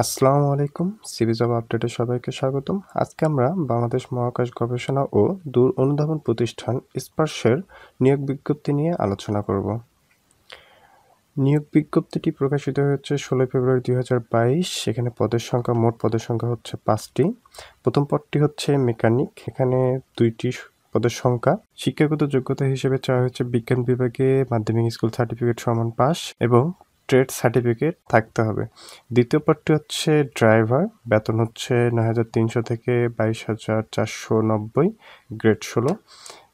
আসসালামু আলাইকুম CB job আপডেটে সবাইকে স্বাগতম আজকে আমরা বাংলাদেশ মহাকাশ গবেষণা ও দূর অনুধাবন প্রতিষ্ঠান স্পার্শের নিয়োগ বিজ্ঞপ্তি নিয়ে আলোচনা করব নিয়োগ বিজ্ঞপ্তিটি প্রকাশিত হয়েছে ষোলোই ফেব্রুয়ারি দুই হাজার বাইশ সেখানে পদের সংখ্যা মোট পদের সংখ্যা হচ্ছে পাঁচটি প্রথম পদটি হচ্ছে মেকানিক এখানে দুইটি পদের সংখ্যা শিক্ষাগত যোগ্যতা হিসেবে চাওয়া হয়েছে বিজ্ঞান বিভাগে মাধ্যমিক স্কুল সার্টিফিকেট সমান পাস এবং ট্রেড সার্টিফিকেট থাকতে হবে দ্বিতীয় পার্টটি হচ্ছে ড্রাইভার বেতন হচ্ছে নয় হাজার তিনশো থেকে বাইশ হাজার চারশো নব্বই গ্রেড ষোলো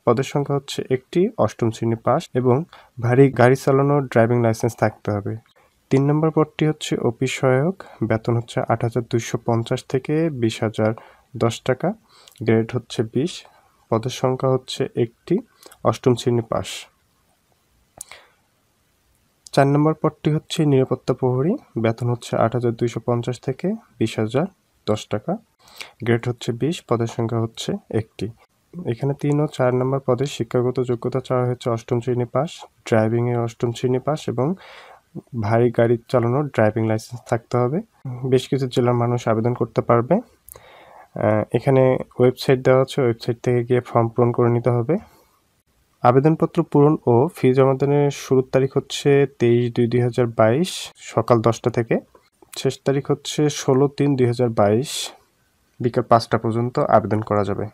পদের সংখ্যা হচ্ছে একটি অষ্টম শ্রেণী পাস এবং ভারী গাড়ি চালানোর ড্রাইভিং লাইসেন্স থাকতে হবে তিন নম্বর পদটি হচ্ছে অফিস সহায়ক বেতন হচ্ছে আট হাজার দুইশো পঞ্চাশ থেকে বিশ হাজার দশ টাকা গ্রেড হচ্ছে বিশ পদের সংখ্যা হচ্ছে একটি অষ্টম শ্রেণী পাস চার নম্বর পদটি হচ্ছে নিরাপত্তা প্রহরী বেতন হচ্ছে আট হাজার দুইশো পঞ্চাশ থেকে বিশ হাজার দশ টাকা গ্রেড হচ্ছে বিশ পদের সংখ্যা হচ্ছে একটি এখানে তিন ও চার নম্বর পদে শিক্ষাগত যোগ্যতা চাওয়া হচ্ছে অষ্টম শ্রেণী পাস ড্রাইভিংয়ে অষ্টম শ্রেণী পাস এবং ভারী গাড়ি চালানোর ড্রাইভিং লাইসেন্স থাকতে হবে বেশ কিছু জেলার মানুষ আবেদন করতে পারবে এখানে ওয়েবসাইট দেওয়া আছে ওয়েবসাইট থেকে গিয়ে ফর্ম পূরণ করে নিতে হবে আবেদনপত্র পূরণ ও ফি দানের শুরুর তারিখ হচ্ছে তেইশ দুই দুই হাজার বাইশ সকাল দশটা থেকে শেষ তারিখ হচ্ছে ষোলো তিন দুই হাজার বাইশ বিকাল পাঁচটা পর্যন্ত আবেদন করা যাবে